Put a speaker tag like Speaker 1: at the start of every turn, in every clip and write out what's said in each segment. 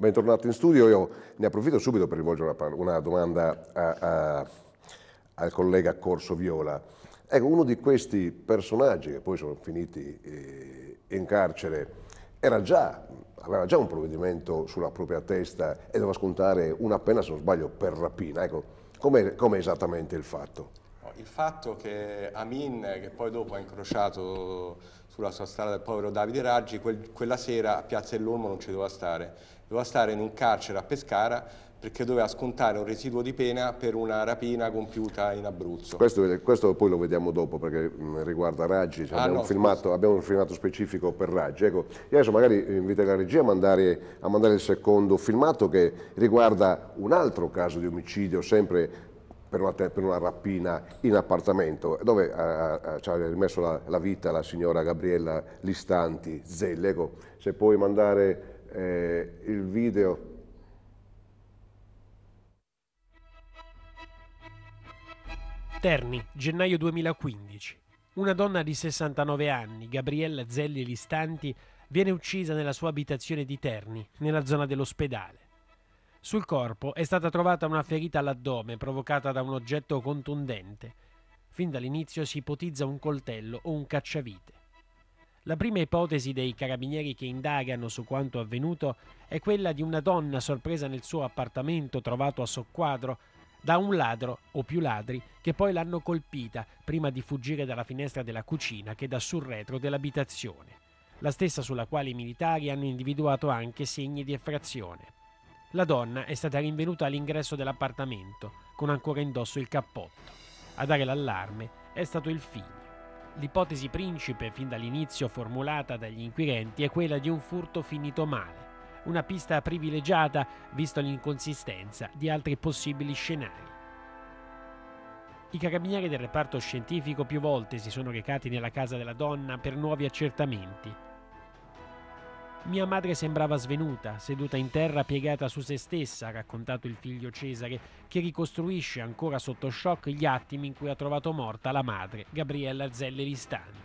Speaker 1: Bentornato in studio, io ne approfitto subito per rivolgere una, una domanda a, a, al collega Corso Viola. Ecco, uno di questi personaggi che poi sono finiti eh, in carcere già, aveva già un provvedimento sulla propria testa e doveva scontare una pena, se non sbaglio, per rapina. Ecco, com'è, com'è esattamente il fatto?
Speaker 2: Il fatto che Amin, che poi dopo ha incrociato sulla sua strada il povero Davide Raggi, quel, quella sera a Piazza dell'Olmo non ci doveva stare, doveva stare in un carcere a Pescara perché doveva scontare un residuo di pena per una rapina compiuta in Abruzzo.
Speaker 1: Questo, questo poi lo vediamo dopo perché mm, riguarda Raggi, cioè ah, abbiamo, no, un filmato, abbiamo, un filmato, specifico per Raggi. Ecco, io adesso magari invito la regia a mandare, a mandare il secondo filmato che riguarda un altro caso di omicidio sempre per una, per una, rapina in appartamento, dove uh, ci ha rimesso la, la, vita la signora Gabriella Listanti Zellego. Ecco, se puoi mandare eh, il video.
Speaker 3: Terni, gennaio 2015. Una donna di 69 anni, Gabriella Zelli Listanti, viene uccisa nella sua abitazione di Terni, nella zona dell'ospedale. Sul corpo è stata trovata una ferita all'addome provocata da un oggetto contundente. Fin dall'inizio si ipotizza un coltello o un cacciavite. La prima ipotesi dei carabinieri che indagano su quanto avvenuto è quella di una donna sorpresa nel suo appartamento trovato a soqquadro da un ladro o più ladri che poi l'hanno colpita prima di fuggire dalla finestra della cucina che dà sul retro dell'abitazione, la stessa sulla quale i militari hanno individuato anche segni di effrazione. La donna è stata rinvenuta all'ingresso dell'appartamento, con ancora indosso il cappotto. A dare l'allarme è stato il figlio. L'ipotesi principe fin dall'inizio formulata dagli inquirenti è quella di un furto finito male, una pista privilegiata visto l'inconsistenza di altri possibili scenari. I carabinieri del reparto scientifico più volte si sono recati nella casa della donna per nuovi accertamenti, mia madre sembrava svenuta, seduta in terra piegata su se stessa, ha raccontato il figlio Cesare, che ricostruisce ancora sotto shock gli attimi in cui ha trovato morta la madre, Gabriella Zelle Ristanti.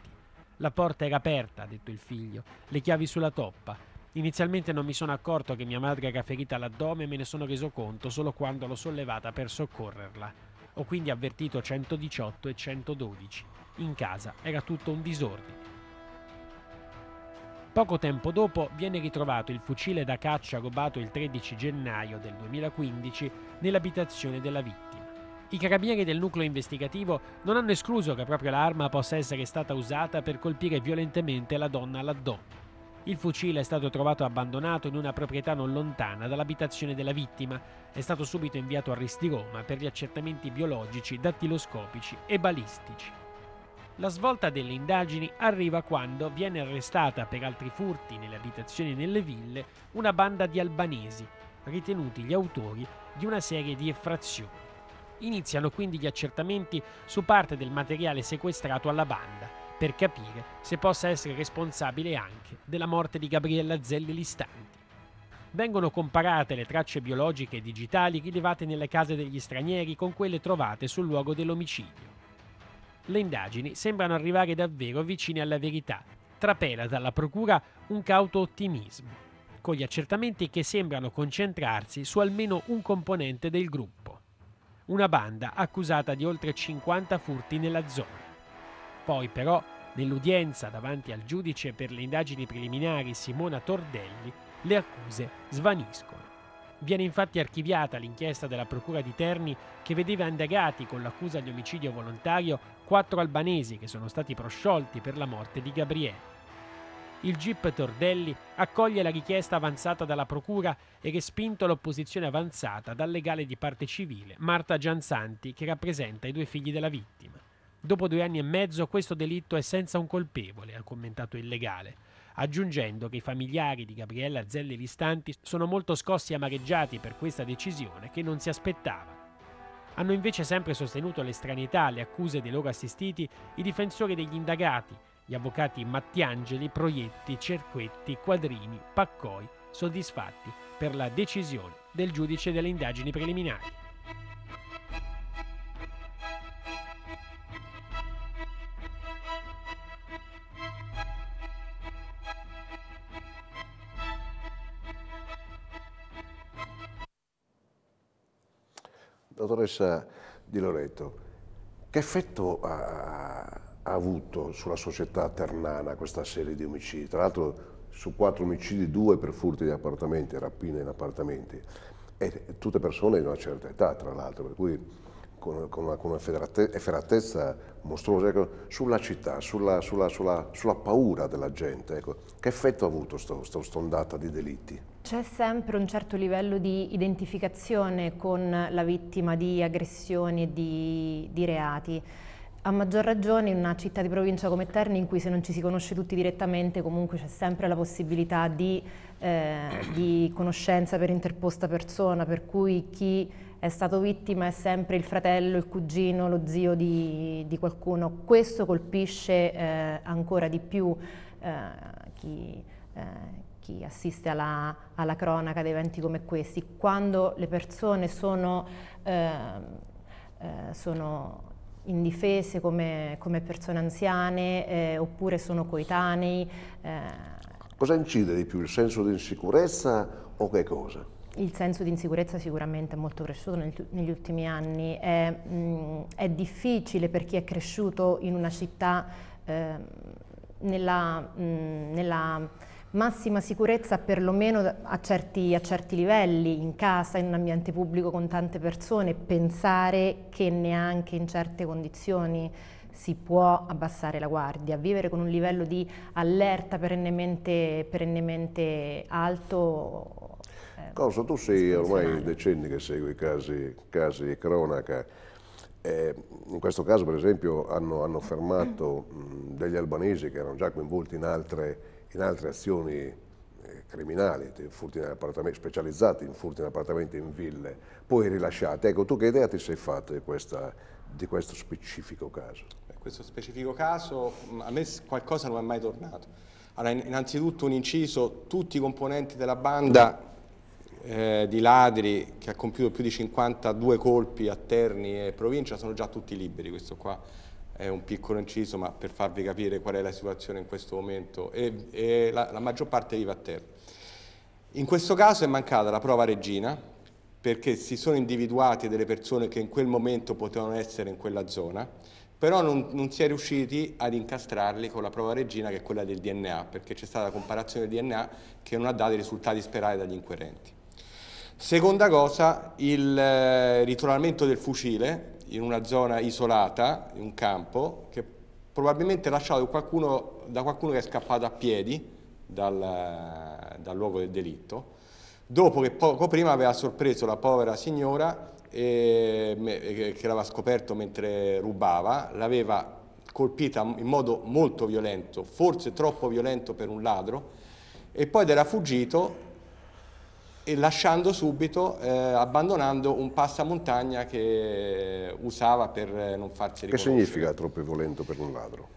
Speaker 3: La porta era aperta, ha detto il figlio, le chiavi sulla toppa. Inizialmente non mi sono accorto che mia madre era ferita all'addome e me ne sono reso conto solo quando l'ho sollevata per soccorrerla. Ho quindi avvertito 118 e 112. In casa era tutto un disordine. Poco tempo dopo viene ritrovato il fucile da caccia rubato il 13 gennaio del 2015 nell'abitazione della vittima. I carabinieri del nucleo investigativo non hanno escluso che proprio l'arma possa essere stata usata per colpire violentemente la donna all'addome. Il fucile è stato trovato abbandonato in una proprietà non lontana dall'abitazione della vittima. È stato subito inviato a Risti Roma per gli accertamenti biologici, dattiloscopici e balistici. La svolta delle indagini arriva quando viene arrestata per altri furti nelle abitazioni e nelle ville una banda di albanesi, ritenuti gli autori di una serie di effrazioni. Iniziano quindi gli accertamenti su parte del materiale sequestrato alla banda per capire se possa essere responsabile anche della morte di Gabriella Zelli Listanti. Vengono comparate le tracce biologiche e digitali rilevate nelle case degli stranieri con quelle trovate sul luogo dell'omicidio le indagini sembrano arrivare davvero vicine alla verità. Trapela dalla procura un cauto ottimismo, con gli accertamenti che sembrano concentrarsi su almeno un componente del gruppo, una banda accusata di oltre 50 furti nella zona. Poi però, nell'udienza davanti al giudice per le indagini preliminari Simona Tordelli, le accuse svaniscono. Viene infatti archiviata l'inchiesta della Procura di Terni che vedeva indagati con l'accusa di omicidio volontario quattro albanesi che sono stati prosciolti per la morte di Gabriele. Il GIP Tordelli accoglie la richiesta avanzata dalla Procura e respinto l'opposizione avanzata dal legale di parte civile Marta Giansanti che rappresenta i due figli della vittima. Dopo due anni e mezzo questo delitto è senza un colpevole, ha commentato il legale aggiungendo che i familiari di Gabriella Zelli Listanti sono molto scossi e amareggiati per questa decisione che non si aspettava. Hanno invece sempre sostenuto l'estranità alle accuse dei loro assistiti i difensori degli indagati, gli avvocati Mattiangeli, Proietti, Cerquetti, Quadrini, Paccoi, soddisfatti per la decisione del giudice delle indagini preliminari.
Speaker 1: Dottoressa Di Loreto, che effetto ha, ha avuto sulla società ternana questa serie di omicidi? Tra l'altro su quattro omicidi, due per furti di appartamenti, rapine in appartamenti, e tutte persone di una certa età, tra l'altro, per cui con, con una, una efferatezza mostruosa ecco, sulla città, sulla, sulla, sulla, sulla, paura della gente. Ecco. Che effetto ha avuto questa ondata di delitti?
Speaker 4: C'è sempre un certo livello di identificazione con la vittima di aggressioni e di, di reati. A maggior ragione in una città di provincia come Terni in cui se non ci si conosce tutti direttamente comunque c'è sempre la possibilità di, eh, di, conoscenza per interposta persona, per cui chi è stato vittima è sempre il fratello, il cugino, lo zio di, di qualcuno. Questo colpisce eh, ancora di più eh, chi, eh, chi assiste alla, alla, cronaca di eventi come questi, quando le persone sono, ehm, eh, sono indifese come, come, persone anziane eh, oppure sono coetanei. Eh,
Speaker 1: cosa incide di più, il senso di insicurezza o che cosa?
Speaker 4: Il senso di insicurezza sicuramente è molto cresciuto negli ultimi anni, è, mh, mm, è difficile per chi è cresciuto in una città eh, nella, mh, nella massima sicurezza perlomeno a certi, a certi, livelli, in casa, in un ambiente pubblico con tante persone, pensare che neanche in certe condizioni si può abbassare la guardia, vivere con un livello di allerta perennemente, perennemente alto. Eh, Cosa
Speaker 1: tu sei ormai decenni che segui casi, casi di cronaca eh, in questo caso per esempio hanno, hanno fermato mh, mm, degli albanesi che erano già coinvolti in altre, in altre azioni eh, criminali, in specializzati in furti in appartamenti in ville, poi rilasciati. Ecco, tu che idea ti sei fatta di, questa, di questo specifico caso?
Speaker 2: Questo specifico caso, mm, a me qualcosa non è mai tornato. Allora, innanzitutto un inciso, tutti i componenti della banda eh, di ladri che ha compiuto più di 52 colpi a Terni e provincia sono già tutti liberi, questo qua è un piccolo inciso ma per farvi capire qual è la situazione in questo momento e, e la, la, maggior parte vive a Terni. In questo caso è mancata la prova regina perché si sono individuate delle persone che in quel momento potevano essere in quella zona, però non, non si è riusciti ad incastrarli con la prova regina che è quella del DNA, perché c'è stata la comparazione del DNA che non ha dato i risultati sperati dagli inquirenti. Seconda cosa, il eh, ritornamento del fucile in una zona isolata, in un campo, che probabilmente è lasciato da qualcuno, da qualcuno che è scappato a piedi dal, dal luogo del delitto, dopo che poco prima aveva sorpreso la povera signora che l'aveva scoperto mentre rubava, l'aveva colpita in modo molto violento, forse troppo violento per un ladro, e poi era fuggito e lasciando subito, eh, abbandonando un passamontagna che usava per eh, non farsi riconoscere. Che
Speaker 1: significa troppo violento per un ladro?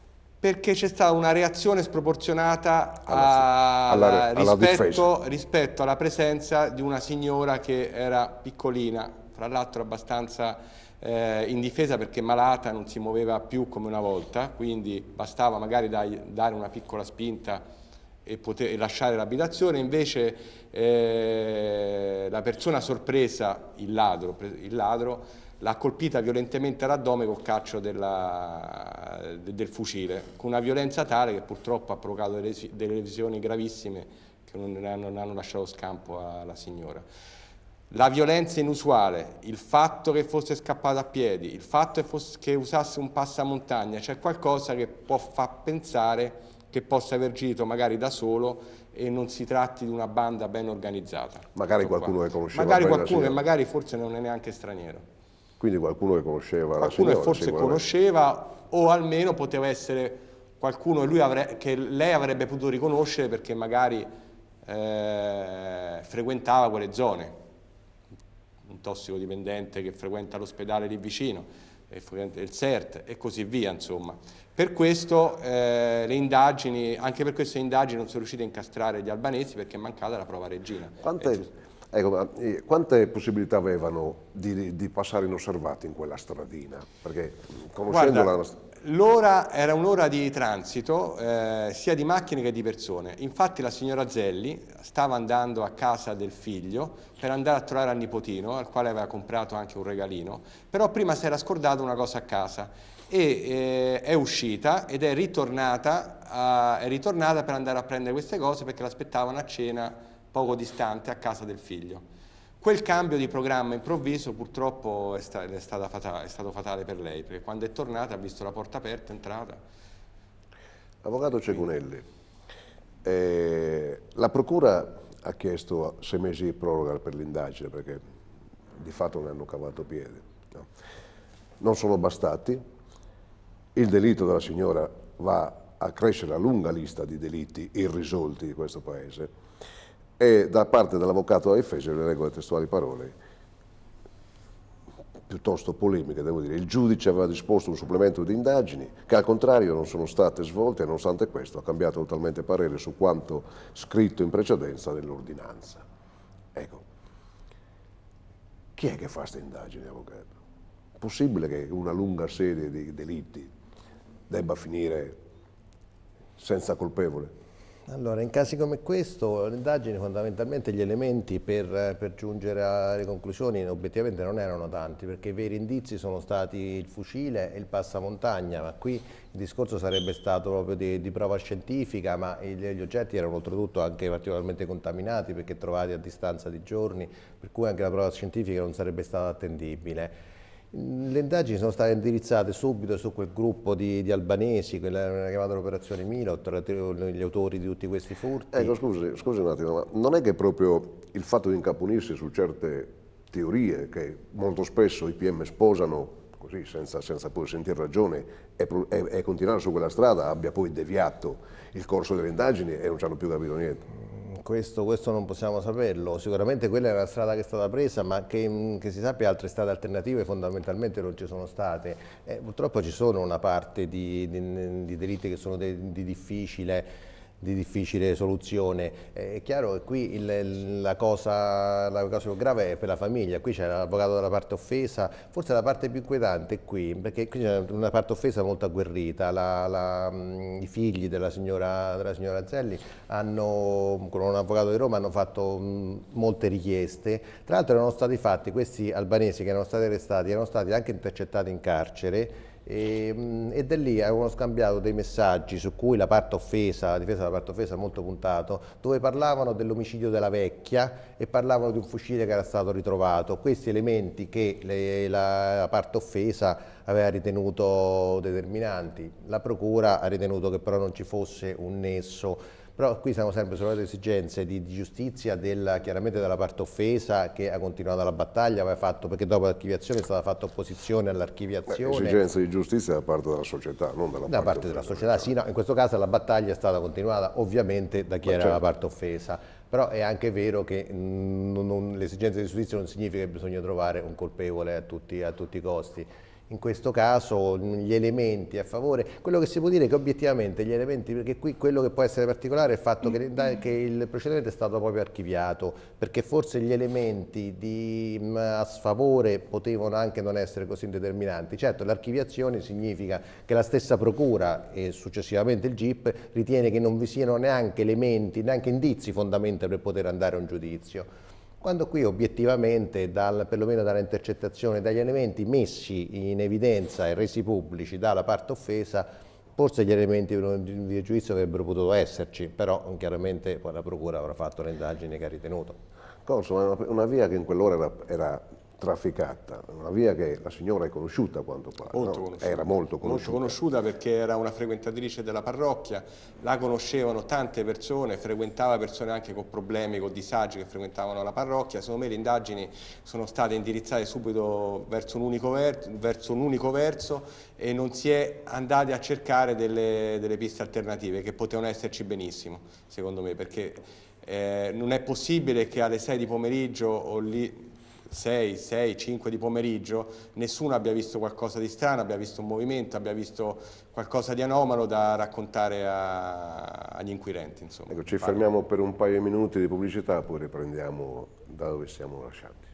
Speaker 2: Perché c'è stata una reazione sproporzionata alla, alla, alla, alla rispetto, rispetto, alla presenza di una signora che era piccolina, fra l'altro abbastanza eh, indifesa perché malata, non si muoveva più come una volta, quindi bastava magari dai, dare una piccola spinta e, poter, e lasciare l'abitazione, invece eh, la persona sorpresa, il ladro, il ladro l'ha colpita violentemente all'addome col calcio della, del fucile, con una violenza tale che purtroppo ha provocato delle, lesioni gravissime che non hanno, non hanno lasciato scampo alla signora. La violenza inusuale, il fatto che fosse scappata a piedi, il fatto che, fosse, che usasse un passamontagna, c'è cioè qualcosa che può far pensare che possa aver agito magari da solo e non si tratti di una banda ben organizzata.
Speaker 1: Magari Tutto qualcuno qua. che conosceva Magari qualcuno e magari
Speaker 2: forse non è neanche straniero.
Speaker 1: Quindi qualcuno che conosceva qualcuno la signora. Qualcuno forse
Speaker 2: conosceva o almeno poteva essere qualcuno avre, che lei avrebbe potuto riconoscere perché magari eh, frequentava quelle zone. Un tossicodipendente che frequenta l'ospedale lì vicino, il CERT e così via, insomma. Per questo, eh, le indagini, anche per queste indagini non sono riuscite a incastrare gli albanesi perché è mancata la prova regina.
Speaker 1: Quante, ecco, eh, quante possibilità avevano di, di, passare inosservati in quella stradina? Perché mm,
Speaker 2: conoscendo Guarda, la... L'ora era un'ora di transito eh, sia di macchine che di persone. Infatti la signora Zelli stava andando a casa del figlio per andare a trovare al nipotino, al quale aveva comprato anche un regalino, però prima si era scordato una cosa a casa e eh, è uscita ed è ritornata, a, è ritornata per andare a prendere queste cose perché l'aspettavano a cena poco distante a casa del figlio. Quel cambio di programma improvviso purtroppo è, sta, è, fatale, è stato fatale per lei, perché quando è tornata ha visto la porta aperta, è entrata.
Speaker 1: Avvocato Cecunelli, eh, la Procura ha chiesto sei mesi di proroga per l'indagine perché di fatto ne hanno cavato piede. No? Non sono bastati, il delitto della signora va a crescere la lunga lista di delitti irrisolti di questo Paese e da parte dell'avvocato della difesa, le regole testuali parole, piuttosto polemiche, devo dire, il giudice aveva disposto un supplemento di indagini che al contrario non sono state svolte e nonostante questo ha cambiato totalmente parere su quanto scritto in precedenza nell'ordinanza. Ecco, chi è che fa queste indagini, avvocato? Possibile che una lunga serie di delitti debba finire senza colpevole?
Speaker 5: Allora, in casi come questo, l'indagine fondamentalmente gli elementi per, per, giungere alle conclusioni obiettivamente non erano tanti, perché i veri indizi sono stati il fucile e il passamontagna, ma qui il discorso sarebbe stato proprio di, di prova scientifica, ma il, gli oggetti erano oltretutto anche particolarmente contaminati perché trovati a distanza di giorni, per cui anche la prova scientifica non sarebbe stata attendibile. Le indagini sono state indirizzate subito su quel gruppo di, di albanesi, quella chiamata l'operazione Milo, tra gli autori di tutti questi furti.
Speaker 1: Ecco, scusi, scusi un attimo, ma non è che proprio il fatto di incapunirsi su certe teorie che molto spesso i PM sposano così senza, senza pur sentire ragione e, e, e, continuare su quella strada abbia poi deviato il corso delle indagini
Speaker 5: e non ci hanno più capito niente. Mm, questo, questo non possiamo saperlo, sicuramente quella è la strada che è stata presa, ma che, mm, che si sappia altre strade alternative fondamentalmente non ci sono state. Eh, purtroppo ci sono una parte di, di, di delitti che sono de, di difficile di difficile soluzione. Eh, è chiaro che qui il, la, cosa, la, cosa, più grave è per la famiglia, qui c'è l'avvocato dalla parte offesa, forse la parte più inquietante è qui, perché qui c'è una parte offesa molto agguerrita, la, la, mm, i figli della signora, della signora Anzelli hanno, con un avvocato di Roma hanno fatto mm, molte richieste, tra l'altro erano stati fatti, questi albanesi che erano stati arrestati, erano stati anche intercettati in carcere e, ehm, e da lì avevano scambiato dei messaggi su cui la parte offesa, la difesa della parte offesa è molto puntato, dove parlavano dell'omicidio della vecchia e parlavano di un fucile che era stato ritrovato. Questi elementi che le, la, la parte offesa aveva ritenuto determinanti. La procura ha ritenuto che però non ci fosse un nesso però qui siamo sempre sulle esigenze di, di giustizia del, chiaramente della parte offesa che ha continuato la battaglia, ma è fatto perché dopo l'archiviazione è stata fatta opposizione all'archiviazione. Esigenze
Speaker 1: di giustizia da parte della società, non della da parte,
Speaker 5: parte della società. Sì, diciamo. no, in questo caso la battaglia è stata continuata ovviamente da chi ma era certo. la parte offesa, però è anche vero che mm, l'esigenza di giustizia non significa che bisogna trovare un colpevole a tutti, a tutti i costi in questo caso gli elementi a favore, quello che si può dire è che obiettivamente gli elementi, perché qui quello che può essere particolare è il fatto che, che il procedimento è stato proprio archiviato, perché forse gli elementi di, mm, a sfavore potevano anche non essere così determinanti. Certo, l'archiviazione significa che la stessa procura e successivamente il GIP ritiene che non vi siano neanche elementi, neanche indizi fondamentali per poter andare a un giudizio quando qui obiettivamente, dal, perlomeno dalla intercettazione, dagli elementi messi in evidenza e resi pubblici dalla parte offesa, forse gli elementi di un giudizio avrebbero potuto esserci, però chiaramente poi la Procura avrà fatto le indagini che ha ritenuto. Corso, una, una via che in quell'ora
Speaker 1: era, era trafficata, una via che la signora è conosciuta a quanto pare,
Speaker 5: molto no? era
Speaker 1: molto conosciuta. molto
Speaker 2: conosciuta perché era una frequentatrice della parrocchia, la conoscevano tante persone, frequentava persone anche con problemi, con disagi che frequentavano la parrocchia, secondo me le indagini sono state indirizzate subito verso un unico, ver verso, un unico verso e non si è andati a cercare delle, delle piste alternative che potevano esserci benissimo, secondo me, perché eh, non è possibile che alle 6 di pomeriggio o lì 6, 6, 5 di pomeriggio, nessuno abbia visto qualcosa di strano, abbia visto un movimento, abbia visto qualcosa di anomalo da raccontare a, agli inquirenti. Insomma. Ecco, ci Parlo. fermiamo
Speaker 1: per un paio di minuti di pubblicità, poi riprendiamo da dove siamo lasciati.